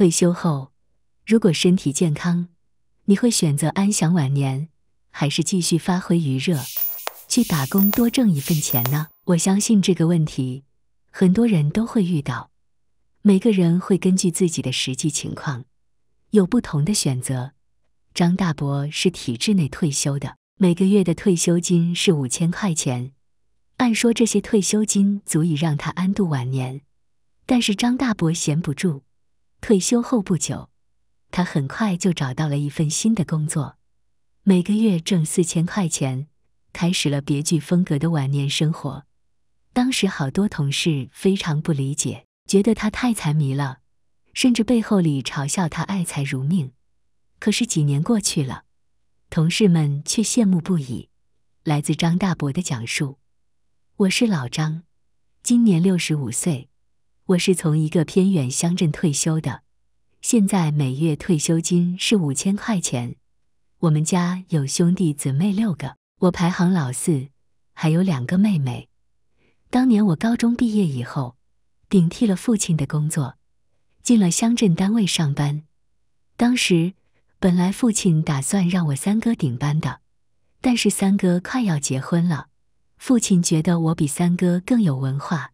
退休后，如果身体健康，你会选择安享晚年，还是继续发挥余热，去打工多挣一份钱呢？我相信这个问题很多人都会遇到，每个人会根据自己的实际情况有不同的选择。张大伯是体制内退休的，每个月的退休金是五千块钱，按说这些退休金足以让他安度晚年，但是张大伯闲不住。退休后不久，他很快就找到了一份新的工作，每个月挣四千块钱，开始了别具风格的晚年生活。当时好多同事非常不理解，觉得他太财迷了，甚至背后里嘲笑他爱财如命。可是几年过去了，同事们却羡慕不已。来自张大伯的讲述：“我是老张，今年六十五岁。”我是从一个偏远乡镇退休的，现在每月退休金是五千块钱。我们家有兄弟姊妹六个，我排行老四，还有两个妹妹。当年我高中毕业以后，顶替了父亲的工作，进了乡镇单位上班。当时本来父亲打算让我三哥顶班的，但是三哥快要结婚了，父亲觉得我比三哥更有文化。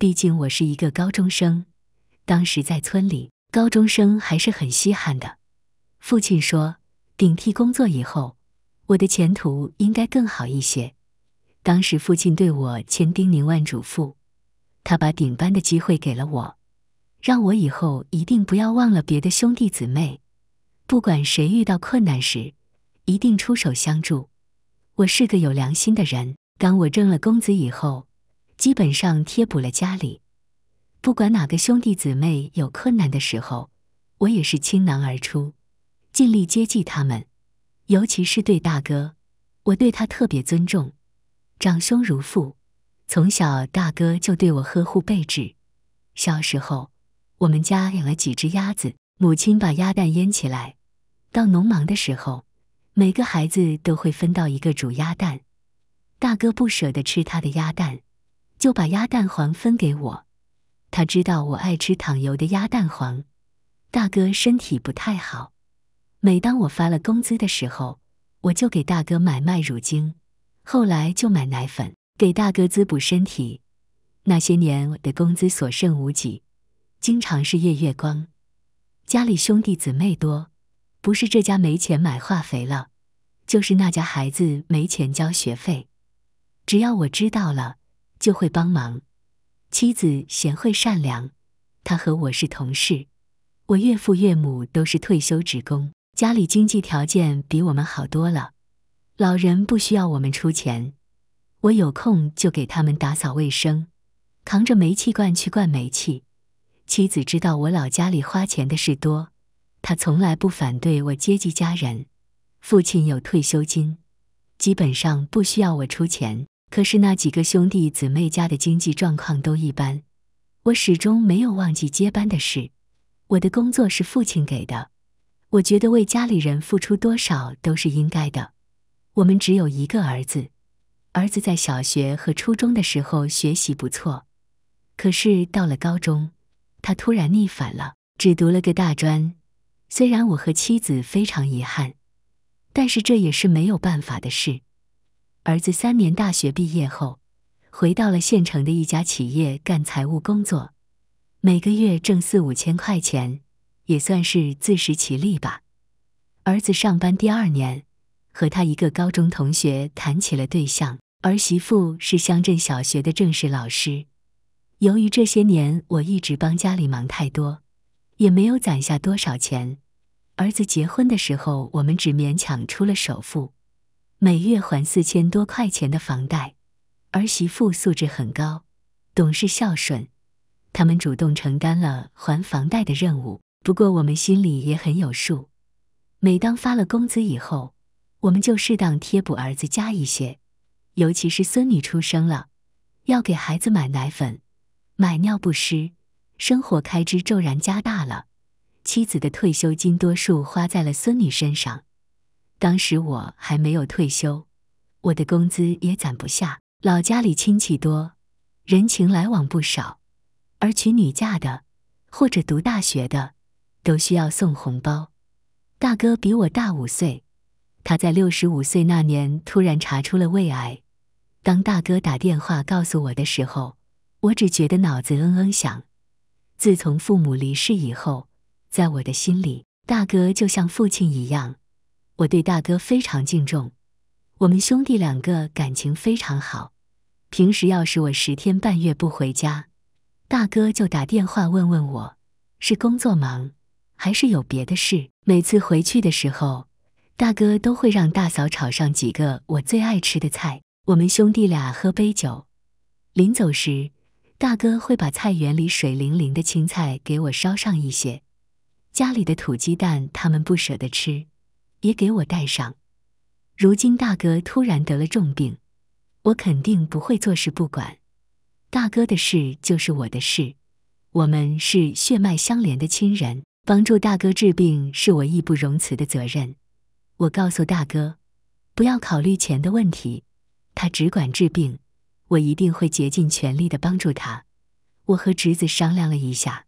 毕竟我是一个高中生，当时在村里，高中生还是很稀罕的。父亲说，顶替工作以后，我的前途应该更好一些。当时父亲对我千叮咛万嘱咐，他把顶班的机会给了我，让我以后一定不要忘了别的兄弟姊妹，不管谁遇到困难时，一定出手相助。我是个有良心的人。当我挣了工资以后。基本上贴补了家里，不管哪个兄弟姊妹有困难的时候，我也是倾囊而出，尽力接济他们。尤其是对大哥，我对他特别尊重，长兄如父。从小大哥就对我呵护备至。小时候，我们家养了几只鸭子，母亲把鸭蛋腌起来。到农忙的时候，每个孩子都会分到一个煮鸭蛋。大哥不舍得吃他的鸭蛋。就把鸭蛋黄分给我，他知道我爱吃淌油的鸭蛋黄。大哥身体不太好，每当我发了工资的时候，我就给大哥买麦乳精，后来就买奶粉给大哥滋补身体。那些年我的工资所剩无几，经常是月月光。家里兄弟姊妹多，不是这家没钱买化肥了，就是那家孩子没钱交学费。只要我知道了。就会帮忙。妻子贤惠善良，他和我是同事。我岳父岳母都是退休职工，家里经济条件比我们好多了。老人不需要我们出钱，我有空就给他们打扫卫生，扛着煤气罐去灌煤气。妻子知道我老家里花钱的事多，她从来不反对我接济家人。父亲有退休金，基本上不需要我出钱。可是那几个兄弟姊妹家的经济状况都一般，我始终没有忘记接班的事。我的工作是父亲给的，我觉得为家里人付出多少都是应该的。我们只有一个儿子，儿子在小学和初中的时候学习不错，可是到了高中，他突然逆反了，只读了个大专。虽然我和妻子非常遗憾，但是这也是没有办法的事。儿子三年大学毕业后，回到了县城的一家企业干财务工作，每个月挣四五千块钱，也算是自食其力吧。儿子上班第二年，和他一个高中同学谈起了对象，儿媳妇是乡镇小学的正式老师。由于这些年我一直帮家里忙太多，也没有攒下多少钱，儿子结婚的时候，我们只勉强出了首付。每月还四千多块钱的房贷，儿媳妇素质很高，懂事孝顺，他们主动承担了还房贷的任务。不过我们心里也很有数，每当发了工资以后，我们就适当贴补儿子加一些。尤其是孙女出生了，要给孩子买奶粉、买尿不湿，生活开支骤然加大了。妻子的退休金多数花在了孙女身上。当时我还没有退休，我的工资也攒不下。老家里亲戚多，人情来往不少，而娶女嫁的，或者读大学的，都需要送红包。大哥比我大五岁，他在六十五岁那年突然查出了胃癌。当大哥打电话告诉我的时候，我只觉得脑子嗯嗯响。自从父母离世以后，在我的心里，大哥就像父亲一样。我对大哥非常敬重，我们兄弟两个感情非常好。平时要是我十天半月不回家，大哥就打电话问问我是工作忙还是有别的事。每次回去的时候，大哥都会让大嫂炒上几个我最爱吃的菜。我们兄弟俩喝杯酒，临走时，大哥会把菜园里水灵灵的青菜给我烧上一些。家里的土鸡蛋他们不舍得吃。也给我带上。如今大哥突然得了重病，我肯定不会坐视不管。大哥的事就是我的事，我们是血脉相连的亲人，帮助大哥治病是我义不容辞的责任。我告诉大哥，不要考虑钱的问题，他只管治病，我一定会竭尽全力的帮助他。我和侄子商量了一下，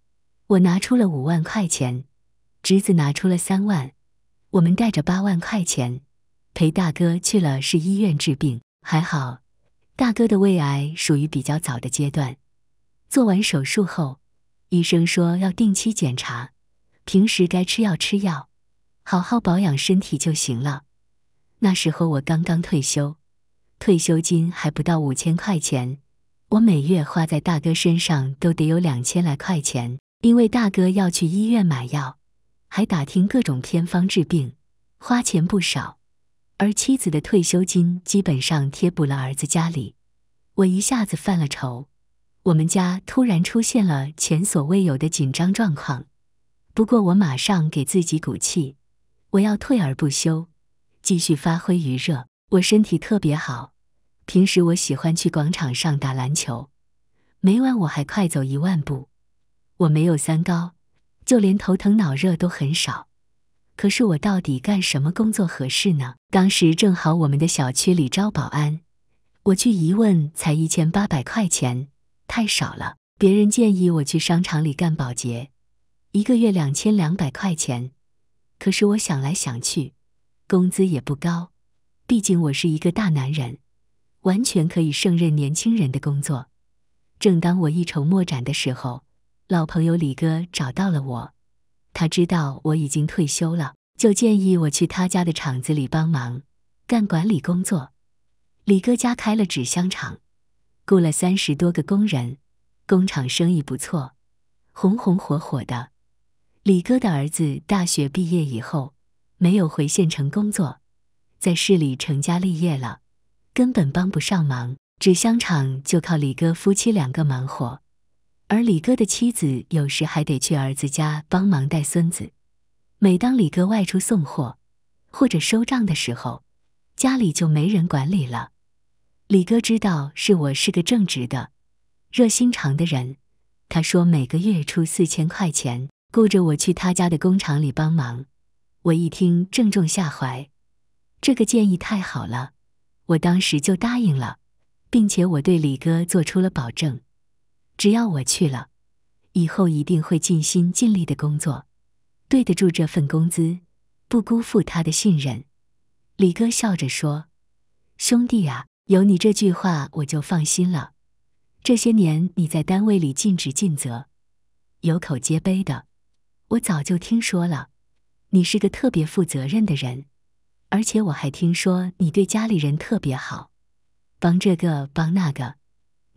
我拿出了五万块钱，侄子拿出了三万。我们带着八万块钱陪大哥去了市医院治病，还好，大哥的胃癌属于比较早的阶段。做完手术后，医生说要定期检查，平时该吃药吃药，好好保养身体就行了。那时候我刚刚退休，退休金还不到五千块钱，我每月花在大哥身上都得有两千来块钱，因为大哥要去医院买药。还打听各种偏方治病，花钱不少，而妻子的退休金基本上贴补了儿子家里。我一下子犯了愁，我们家突然出现了前所未有的紧张状况。不过我马上给自己鼓气，我要退而不休，继续发挥余热。我身体特别好，平时我喜欢去广场上打篮球，每晚我还快走一万步。我没有三高。就连头疼脑热都很少，可是我到底干什么工作合适呢？当时正好我们的小区里招保安，我去一问才一千八百块钱，太少了。别人建议我去商场里干保洁，一个月两千两百块钱，可是我想来想去，工资也不高，毕竟我是一个大男人，完全可以胜任年轻人的工作。正当我一筹莫展的时候。老朋友李哥找到了我，他知道我已经退休了，就建议我去他家的厂子里帮忙，干管理工作。李哥家开了纸箱厂，雇了三十多个工人，工厂生意不错，红红火火的。李哥的儿子大学毕业以后，没有回县城工作，在市里成家立业了，根本帮不上忙。纸箱厂就靠李哥夫妻两个忙活。而李哥的妻子有时还得去儿子家帮忙带孙子。每当李哥外出送货或者收账的时候，家里就没人管理了。李哥知道是我是个正直的、热心肠的人，他说每个月出四千块钱，雇着我去他家的工厂里帮忙。我一听正中下怀，这个建议太好了，我当时就答应了，并且我对李哥做出了保证。只要我去了，以后一定会尽心尽力的工作，对得住这份工资，不辜负他的信任。李哥笑着说：“兄弟啊，有你这句话我就放心了。这些年你在单位里尽职尽责，有口皆碑的，我早就听说了。你是个特别负责任的人，而且我还听说你对家里人特别好，帮这个帮那个，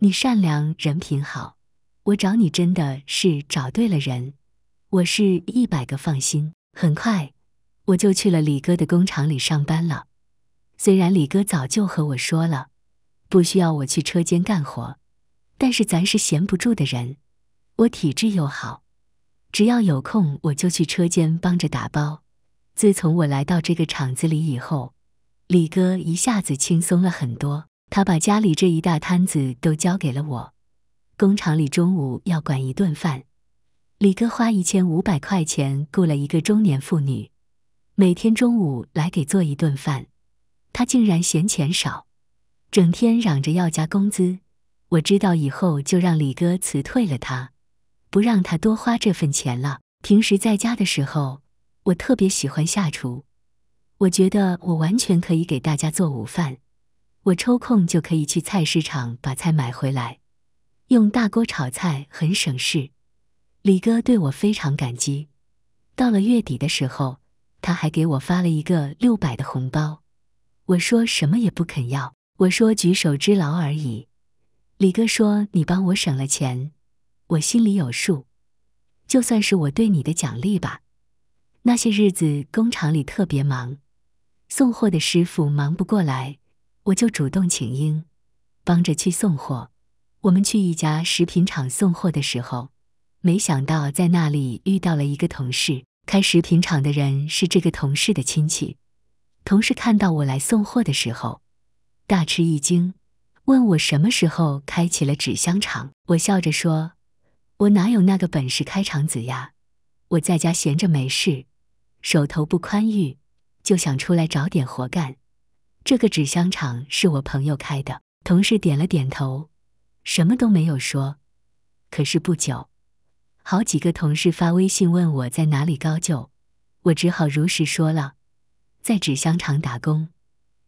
你善良，人品好。”我找你真的是找对了人，我是一百个放心。很快，我就去了李哥的工厂里上班了。虽然李哥早就和我说了，不需要我去车间干活，但是咱是闲不住的人，我体质又好，只要有空我就去车间帮着打包。自从我来到这个厂子里以后，李哥一下子轻松了很多，他把家里这一大摊子都交给了我。工厂里中午要管一顿饭，李哥花一千五百块钱雇了一个中年妇女，每天中午来给做一顿饭。他竟然嫌钱少，整天嚷着要加工资。我知道以后就让李哥辞退了他，不让他多花这份钱了。平时在家的时候，我特别喜欢下厨，我觉得我完全可以给大家做午饭。我抽空就可以去菜市场把菜买回来。用大锅炒菜很省事，李哥对我非常感激。到了月底的时候，他还给我发了一个六百的红包。我说什么也不肯要，我说举手之劳而已。李哥说：“你帮我省了钱，我心里有数，就算是我对你的奖励吧。”那些日子工厂里特别忙，送货的师傅忙不过来，我就主动请缨，帮着去送货。我们去一家食品厂送货的时候，没想到在那里遇到了一个同事。开食品厂的人是这个同事的亲戚。同事看到我来送货的时候，大吃一惊，问我什么时候开起了纸箱厂。我笑着说：“我哪有那个本事开厂子呀？我在家闲着没事，手头不宽裕，就想出来找点活干。这个纸箱厂是我朋友开的。”同事点了点头。什么都没有说，可是不久，好几个同事发微信问我在哪里高就，我只好如实说了，在纸箱厂打工。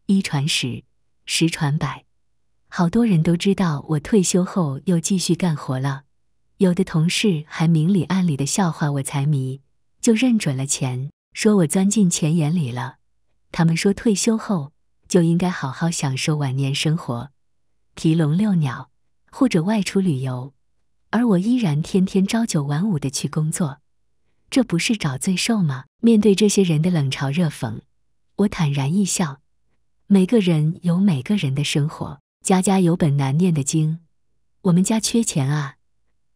一传十，十传百，好多人都知道我退休后又继续干活了。有的同事还明里暗里的笑话我财迷，就认准了钱，说我钻进钱眼里了。他们说退休后就应该好好享受晚年生活，提笼遛鸟。或者外出旅游，而我依然天天朝九晚五的去工作，这不是找罪受吗？面对这些人的冷嘲热讽，我坦然一笑。每个人有每个人的生活，家家有本难念的经。我们家缺钱啊。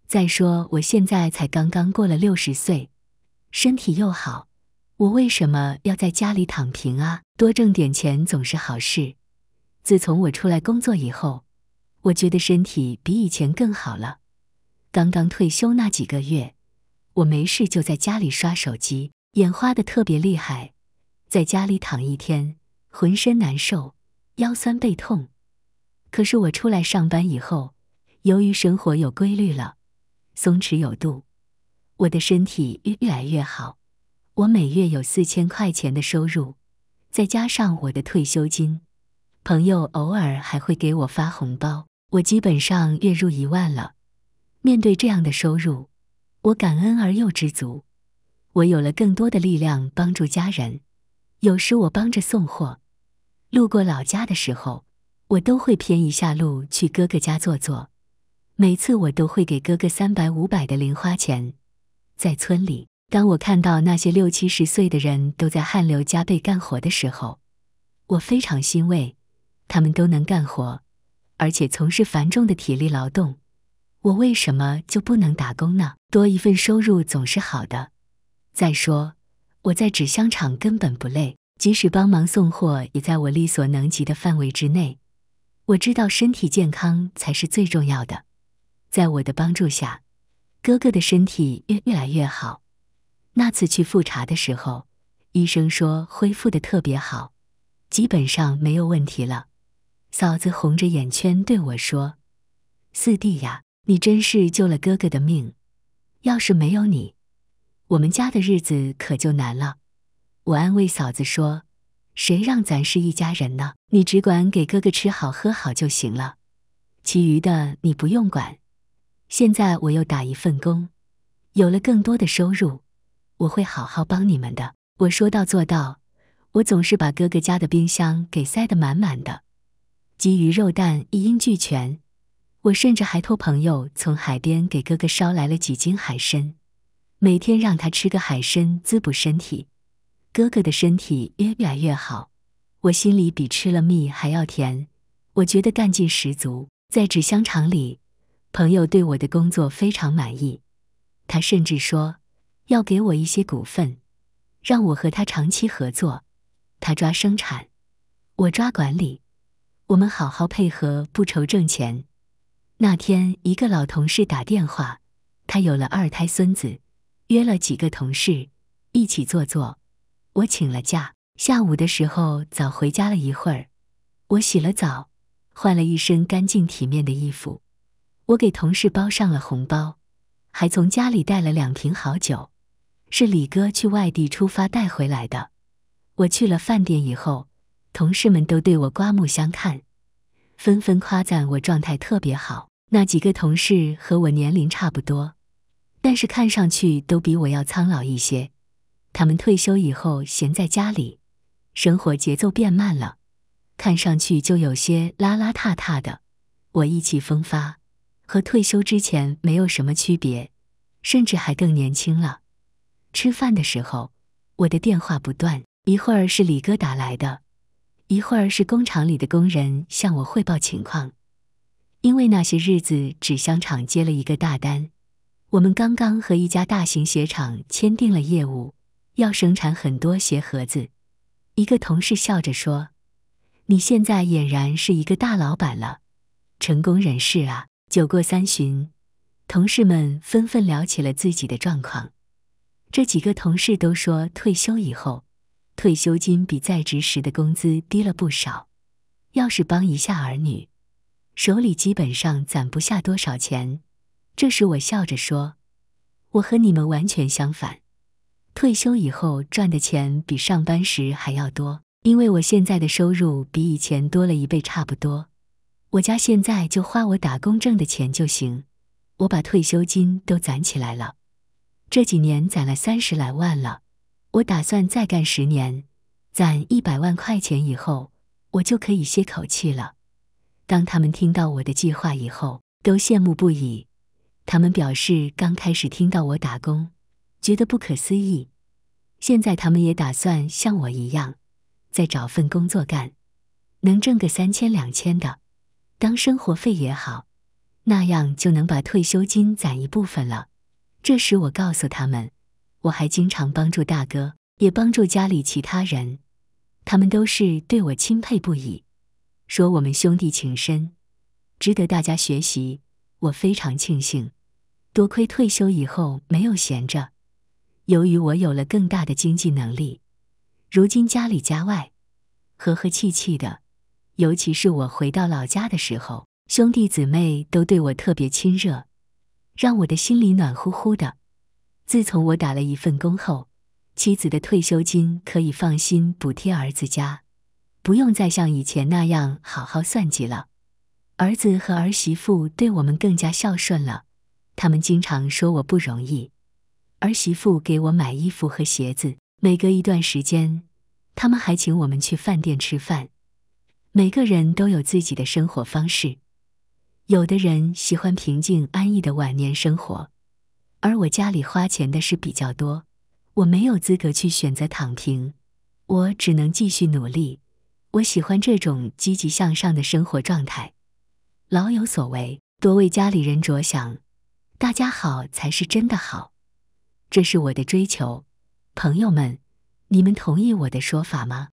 再说，我现在才刚刚过了六十岁，身体又好，我为什么要在家里躺平啊？多挣点钱总是好事。自从我出来工作以后。我觉得身体比以前更好了。刚刚退休那几个月，我没事就在家里刷手机，眼花的特别厉害，在家里躺一天，浑身难受，腰酸背痛。可是我出来上班以后，由于生活有规律了，松弛有度，我的身体越越来越好。我每月有四千块钱的收入，再加上我的退休金，朋友偶尔还会给我发红包。我基本上月入一万了，面对这样的收入，我感恩而又知足。我有了更多的力量帮助家人。有时我帮着送货，路过老家的时候，我都会偏一下路去哥哥家坐坐。每次我都会给哥哥三百五百的零花钱。在村里，当我看到那些六七十岁的人都在汗流浃背干活的时候，我非常欣慰，他们都能干活。而且从事繁重的体力劳动，我为什么就不能打工呢？多一份收入总是好的。再说，我在纸箱厂根本不累，即使帮忙送货，也在我力所能及的范围之内。我知道身体健康才是最重要的。在我的帮助下，哥哥的身体越越来越好。那次去复查的时候，医生说恢复的特别好，基本上没有问题了。嫂子红着眼圈对我说：“四弟呀，你真是救了哥哥的命，要是没有你，我们家的日子可就难了。”我安慰嫂子说：“谁让咱是一家人呢？你只管给哥哥吃好喝好就行了，其余的你不用管。现在我又打一份工，有了更多的收入，我会好好帮你们的。我说到做到，我总是把哥哥家的冰箱给塞得满满的。”鸡、鱼、肉、蛋一应俱全，我甚至还托朋友从海边给哥哥捎来了几斤海参，每天让他吃个海参滋补身体。哥哥的身体越变越好，我心里比吃了蜜还要甜。我觉得干劲十足。在纸箱厂里，朋友对我的工作非常满意，他甚至说要给我一些股份，让我和他长期合作。他抓生产，我抓管理。我们好好配合，不愁挣钱。那天，一个老同事打电话，他有了二胎孙子，约了几个同事一起坐坐。我请了假，下午的时候早回家了一会儿。我洗了澡，换了一身干净体面的衣服。我给同事包上了红包，还从家里带了两瓶好酒，是李哥去外地出发带回来的。我去了饭店以后。同事们都对我刮目相看，纷纷夸赞我状态特别好。那几个同事和我年龄差不多，但是看上去都比我要苍老一些。他们退休以后闲在家里，生活节奏变慢了，看上去就有些邋邋遢遢的。我意气风发，和退休之前没有什么区别，甚至还更年轻了。吃饭的时候，我的电话不断，一会儿是李哥打来的。一会儿是工厂里的工人向我汇报情况，因为那些日子纸箱厂接了一个大单，我们刚刚和一家大型鞋厂签订了业务，要生产很多鞋盒子。一个同事笑着说：“你现在俨然是一个大老板了，成功人士啊！”酒过三巡，同事们纷纷聊起了自己的状况。这几个同事都说退休以后。退休金比在职时的工资低了不少，要是帮一下儿女，手里基本上攒不下多少钱。这时我笑着说：“我和你们完全相反，退休以后赚的钱比上班时还要多，因为我现在的收入比以前多了一倍差不多。我家现在就花我打工挣的钱就行，我把退休金都攒起来了，这几年攒了三十来万了。”我打算再干十年，攒一百万块钱以后，我就可以歇口气了。当他们听到我的计划以后，都羡慕不已。他们表示，刚开始听到我打工，觉得不可思议。现在他们也打算像我一样，再找份工作干，能挣个三千两千的，当生活费也好，那样就能把退休金攒一部分了。这时，我告诉他们。我还经常帮助大哥，也帮助家里其他人，他们都是对我钦佩不已，说我们兄弟情深，值得大家学习。我非常庆幸，多亏退休以后没有闲着，由于我有了更大的经济能力，如今家里家外和和气气的。尤其是我回到老家的时候，兄弟姊妹都对我特别亲热，让我的心里暖乎乎的。自从我打了一份工后，妻子的退休金可以放心补贴儿子家，不用再像以前那样好好算计了。儿子和儿媳妇对我们更加孝顺了，他们经常说我不容易。儿媳妇给我买衣服和鞋子，每隔一段时间，他们还请我们去饭店吃饭。每个人都有自己的生活方式，有的人喜欢平静安逸的晚年生活。而我家里花钱的事比较多，我没有资格去选择躺平，我只能继续努力。我喜欢这种积极向上的生活状态，老有所为，多为家里人着想，大家好才是真的好，这是我的追求。朋友们，你们同意我的说法吗？